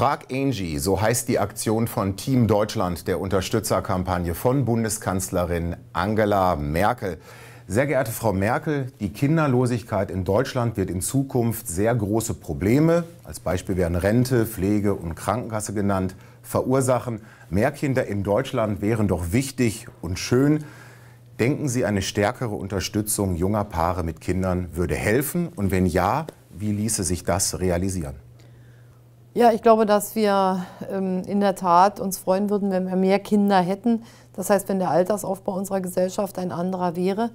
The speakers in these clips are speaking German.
Frag Angie, so heißt die Aktion von Team Deutschland, der Unterstützerkampagne von Bundeskanzlerin Angela Merkel. Sehr geehrte Frau Merkel, die Kinderlosigkeit in Deutschland wird in Zukunft sehr große Probleme, als Beispiel werden Rente, Pflege und Krankenkasse genannt, verursachen. Mehr Kinder in Deutschland wären doch wichtig und schön. Denken Sie, eine stärkere Unterstützung junger Paare mit Kindern würde helfen? Und wenn ja, wie ließe sich das realisieren? Ja, ich glaube, dass wir ähm, in der Tat uns freuen würden, wenn wir mehr Kinder hätten. Das heißt, wenn der Altersaufbau unserer Gesellschaft ein anderer wäre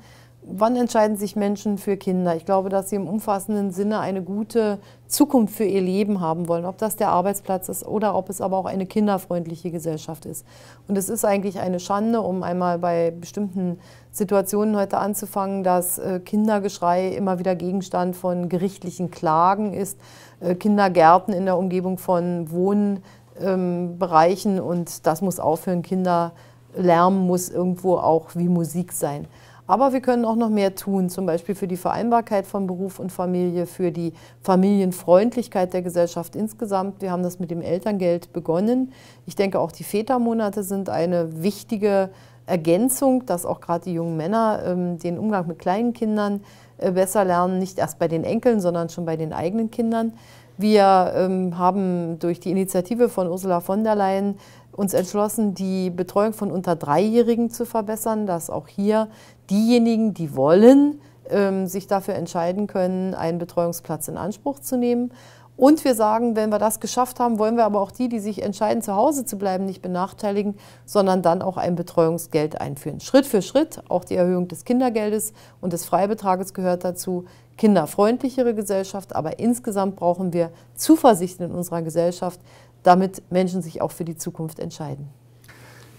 wann entscheiden sich Menschen für Kinder? Ich glaube, dass sie im umfassenden Sinne eine gute Zukunft für ihr Leben haben wollen, ob das der Arbeitsplatz ist oder ob es aber auch eine kinderfreundliche Gesellschaft ist. Und es ist eigentlich eine Schande, um einmal bei bestimmten Situationen heute anzufangen, dass äh, Kindergeschrei immer wieder Gegenstand von gerichtlichen Klagen ist, äh, Kindergärten in der Umgebung von Wohnbereichen ähm, und das muss aufhören. Kinderlärm muss irgendwo auch wie Musik sein. Aber wir können auch noch mehr tun, zum Beispiel für die Vereinbarkeit von Beruf und Familie, für die Familienfreundlichkeit der Gesellschaft insgesamt. Wir haben das mit dem Elterngeld begonnen. Ich denke, auch die Vätermonate sind eine wichtige Ergänzung, dass auch gerade die jungen Männer ähm, den Umgang mit kleinen Kindern äh, besser lernen, nicht erst bei den Enkeln, sondern schon bei den eigenen Kindern. Wir ähm, haben durch die Initiative von Ursula von der Leyen uns entschlossen, die Betreuung von unter Dreijährigen zu verbessern, dass auch hier diejenigen, die wollen, ähm, sich dafür entscheiden können, einen Betreuungsplatz in Anspruch zu nehmen. Und wir sagen, wenn wir das geschafft haben, wollen wir aber auch die, die sich entscheiden, zu Hause zu bleiben, nicht benachteiligen, sondern dann auch ein Betreuungsgeld einführen. Schritt für Schritt, auch die Erhöhung des Kindergeldes und des Freibetrages gehört dazu. Kinderfreundlichere Gesellschaft, aber insgesamt brauchen wir Zuversicht in unserer Gesellschaft, damit Menschen sich auch für die Zukunft entscheiden.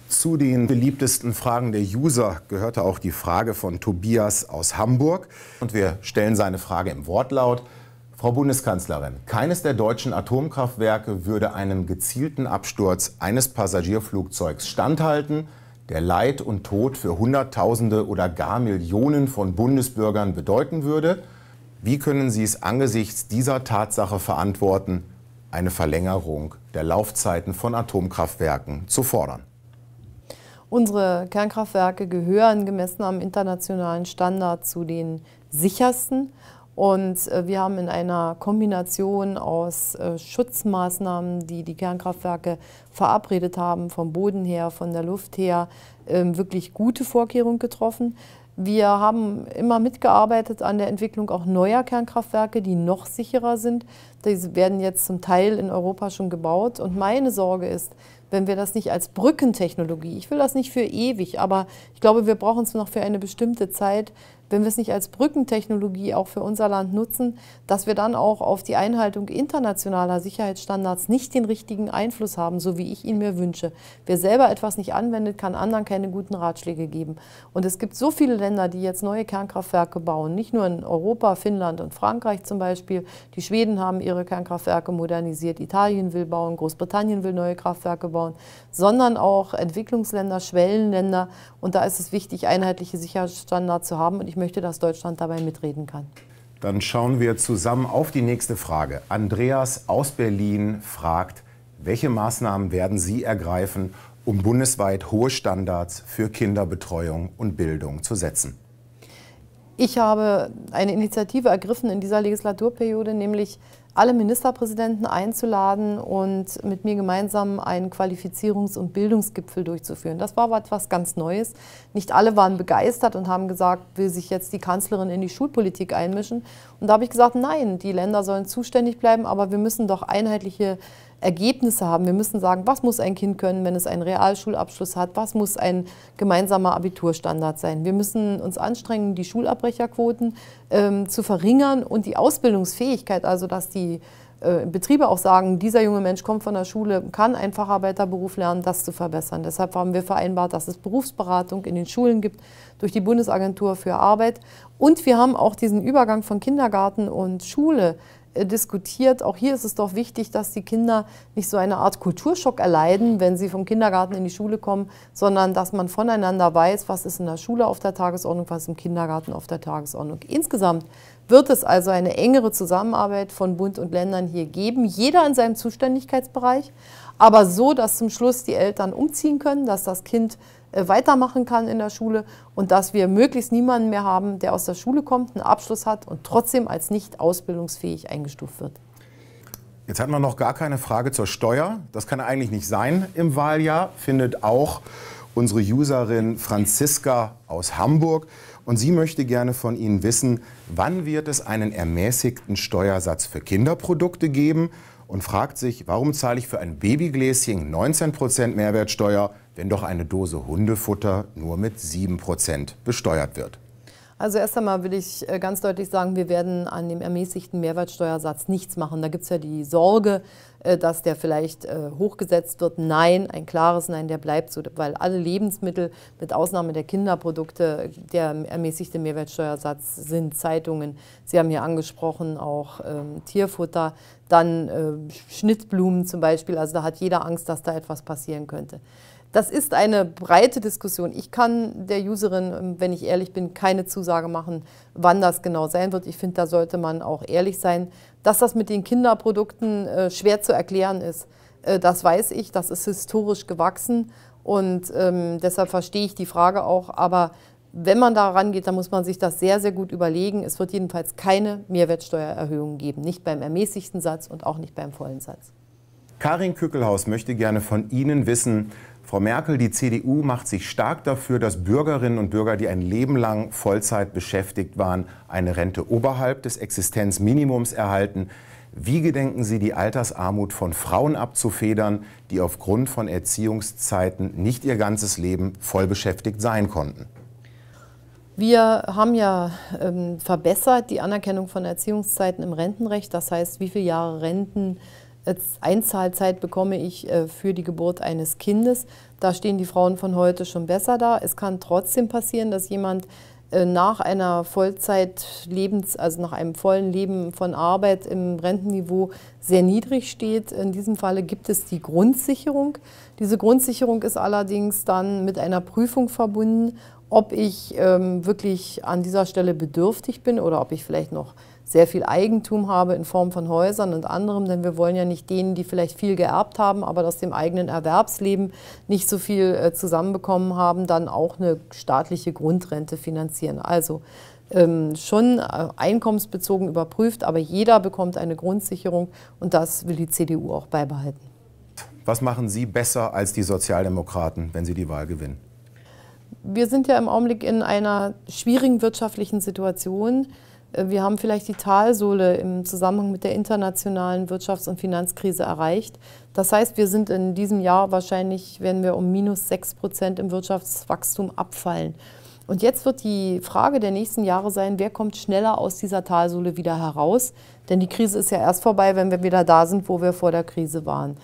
Zu den beliebtesten Fragen der User gehörte auch die Frage von Tobias aus Hamburg. Und wir stellen seine Frage im Wortlaut. Frau Bundeskanzlerin, keines der deutschen Atomkraftwerke würde einem gezielten Absturz eines Passagierflugzeugs standhalten, der Leid und Tod für Hunderttausende oder gar Millionen von Bundesbürgern bedeuten würde. Wie können Sie es angesichts dieser Tatsache verantworten, eine Verlängerung der Laufzeiten von Atomkraftwerken zu fordern. Unsere Kernkraftwerke gehören gemessen am internationalen Standard zu den sichersten. Und äh, wir haben in einer Kombination aus äh, Schutzmaßnahmen, die die Kernkraftwerke verabredet haben, vom Boden her, von der Luft her, ähm, wirklich gute Vorkehrungen getroffen. Wir haben immer mitgearbeitet an der Entwicklung auch neuer Kernkraftwerke, die noch sicherer sind. Die werden jetzt zum Teil in Europa schon gebaut. Und meine Sorge ist, wenn wir das nicht als Brückentechnologie, ich will das nicht für ewig, aber ich glaube, wir brauchen es noch für eine bestimmte Zeit, wenn wir es nicht als Brückentechnologie auch für unser Land nutzen, dass wir dann auch auf die Einhaltung internationaler Sicherheitsstandards nicht den richtigen Einfluss haben, so wie ich ihn mir wünsche. Wer selber etwas nicht anwendet, kann anderen keine guten Ratschläge geben. Und es gibt so viele Länder, die jetzt neue Kernkraftwerke bauen, nicht nur in Europa, Finnland und Frankreich zum Beispiel. Die Schweden haben ihre Kernkraftwerke modernisiert, Italien will bauen, Großbritannien will neue Kraftwerke bauen, sondern auch Entwicklungsländer, Schwellenländer. Und da ist es wichtig, einheitliche Sicherheitsstandards zu haben. Und ich ich möchte, dass Deutschland dabei mitreden kann. Dann schauen wir zusammen auf die nächste Frage. Andreas aus Berlin fragt, welche Maßnahmen werden Sie ergreifen, um bundesweit hohe Standards für Kinderbetreuung und Bildung zu setzen? Ich habe eine Initiative ergriffen in dieser Legislaturperiode, nämlich alle Ministerpräsidenten einzuladen und mit mir gemeinsam einen Qualifizierungs- und Bildungsgipfel durchzuführen. Das war etwas ganz Neues. Nicht alle waren begeistert und haben gesagt, will sich jetzt die Kanzlerin in die Schulpolitik einmischen. Und da habe ich gesagt, nein, die Länder sollen zuständig bleiben, aber wir müssen doch einheitliche Ergebnisse haben. Wir müssen sagen, was muss ein Kind können, wenn es einen Realschulabschluss hat? Was muss ein gemeinsamer Abiturstandard sein? Wir müssen uns anstrengen, die Schulabbrecherquoten ähm, zu verringern und die Ausbildungsfähigkeit, also dass die äh, Betriebe auch sagen, dieser junge Mensch kommt von der Schule, kann einen Facharbeiterberuf lernen, das zu verbessern. Deshalb haben wir vereinbart, dass es Berufsberatung in den Schulen gibt durch die Bundesagentur für Arbeit. Und wir haben auch diesen Übergang von Kindergarten und Schule äh, diskutiert. Auch hier ist es doch wichtig, dass die Kinder nicht so eine Art Kulturschock erleiden, wenn sie vom Kindergarten in die Schule kommen, sondern dass man voneinander weiß, was ist in der Schule auf der Tagesordnung, was im Kindergarten auf der Tagesordnung. Insgesamt wird es also eine engere Zusammenarbeit von Bund und Ländern hier geben, jeder in seinem Zuständigkeitsbereich, aber so, dass zum Schluss die Eltern umziehen können, dass das Kind äh, weitermachen kann in der Schule und dass wir möglichst niemanden mehr haben, der aus der Schule kommt, einen Abschluss hat und trotzdem als nicht ausbildungsfähig eingestuft wird. Jetzt hat man noch gar keine Frage zur Steuer. Das kann eigentlich nicht sein im Wahljahr, findet auch unsere Userin Franziska aus Hamburg. Und sie möchte gerne von Ihnen wissen, wann wird es einen ermäßigten Steuersatz für Kinderprodukte geben und fragt sich, warum zahle ich für ein Babygläschen 19% Mehrwertsteuer, wenn doch eine Dose Hundefutter nur mit 7% besteuert wird. Also erst einmal will ich äh, ganz deutlich sagen, wir werden an dem ermäßigten Mehrwertsteuersatz nichts machen. Da gibt es ja die Sorge, äh, dass der vielleicht äh, hochgesetzt wird. Nein, ein klares Nein, der bleibt so, weil alle Lebensmittel mit Ausnahme der Kinderprodukte der ermäßigte Mehrwertsteuersatz sind. Zeitungen, Sie haben hier angesprochen, auch ähm, Tierfutter, dann äh, Schnittblumen zum Beispiel. Also da hat jeder Angst, dass da etwas passieren könnte. Das ist eine breite Diskussion. Ich kann der Userin, ähm, wenn ich ehrlich bin, keine Zusage machen, wann das genau sein wird. Ich finde, da sollte man auch ehrlich sein. Dass das mit den Kinderprodukten äh, schwer zu erklären ist, äh, das weiß ich. Das ist historisch gewachsen und ähm, deshalb verstehe ich die Frage auch. Aber wenn man da rangeht, dann muss man sich das sehr, sehr gut überlegen. Es wird jedenfalls keine Mehrwertsteuererhöhung geben. Nicht beim ermäßigten Satz und auch nicht beim vollen Satz. Karin Kückelhaus möchte gerne von Ihnen wissen, Frau Merkel, die CDU macht sich stark dafür, dass Bürgerinnen und Bürger, die ein Leben lang Vollzeit beschäftigt waren, eine Rente oberhalb des Existenzminimums erhalten. Wie gedenken Sie, die Altersarmut von Frauen abzufedern, die aufgrund von Erziehungszeiten nicht ihr ganzes Leben voll beschäftigt sein konnten? Wir haben ja ähm, verbessert die Anerkennung von Erziehungszeiten im Rentenrecht, das heißt, wie viele Jahre Renten als Einzahlzeit bekomme ich äh, für die Geburt eines Kindes. Da stehen die Frauen von heute schon besser da. Es kann trotzdem passieren, dass jemand äh, nach einer Vollzeitlebens, also nach einem vollen Leben von Arbeit im Rentenniveau sehr niedrig steht. In diesem Falle gibt es die Grundsicherung. Diese Grundsicherung ist allerdings dann mit einer Prüfung verbunden, ob ich ähm, wirklich an dieser Stelle bedürftig bin oder ob ich vielleicht noch sehr viel Eigentum habe in Form von Häusern und anderem, denn wir wollen ja nicht denen, die vielleicht viel geerbt haben, aber aus dem eigenen Erwerbsleben nicht so viel äh, zusammenbekommen haben, dann auch eine staatliche Grundrente finanzieren. Also ähm, schon äh, einkommensbezogen überprüft, aber jeder bekommt eine Grundsicherung und das will die CDU auch beibehalten. Was machen Sie besser als die Sozialdemokraten, wenn Sie die Wahl gewinnen? Wir sind ja im Augenblick in einer schwierigen wirtschaftlichen Situation. Äh, wir haben vielleicht die Talsohle im Zusammenhang mit der internationalen Wirtschafts- und Finanzkrise erreicht. Das heißt, wir sind in diesem Jahr wahrscheinlich, werden wir um minus 6 Prozent im Wirtschaftswachstum abfallen. Und jetzt wird die Frage der nächsten Jahre sein, wer kommt schneller aus dieser Talsohle wieder heraus? Denn die Krise ist ja erst vorbei, wenn wir wieder da sind, wo wir vor der Krise waren.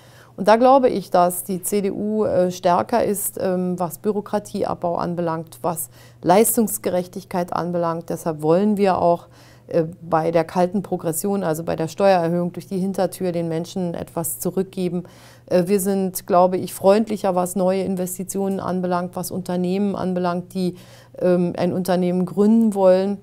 Und da glaube ich, dass die CDU äh, stärker ist, ähm, was Bürokratieabbau anbelangt, was Leistungsgerechtigkeit anbelangt. Deshalb wollen wir auch äh, bei der kalten Progression, also bei der Steuererhöhung durch die Hintertür, den Menschen etwas zurückgeben. Äh, wir sind, glaube ich, freundlicher, was neue Investitionen anbelangt, was Unternehmen anbelangt, die ähm, ein Unternehmen gründen wollen.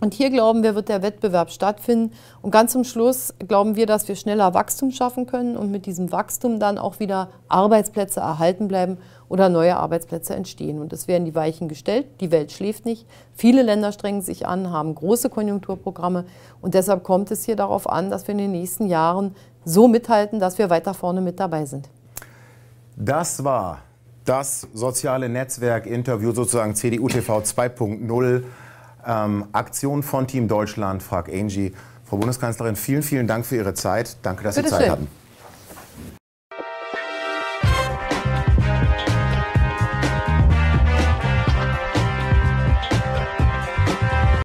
Und hier glauben wir, wird der Wettbewerb stattfinden. Und ganz zum Schluss glauben wir, dass wir schneller Wachstum schaffen können und mit diesem Wachstum dann auch wieder Arbeitsplätze erhalten bleiben oder neue Arbeitsplätze entstehen. Und es werden die Weichen gestellt. Die Welt schläft nicht. Viele Länder strengen sich an, haben große Konjunkturprogramme. Und deshalb kommt es hier darauf an, dass wir in den nächsten Jahren so mithalten, dass wir weiter vorne mit dabei sind. Das war das soziale Netzwerk-Interview sozusagen CDU TV 2.0. Ähm, Aktion von Team Deutschland, frag Angie. Frau Bundeskanzlerin, vielen, vielen Dank für Ihre Zeit. Danke, dass Bitte Sie Zeit schön. hatten.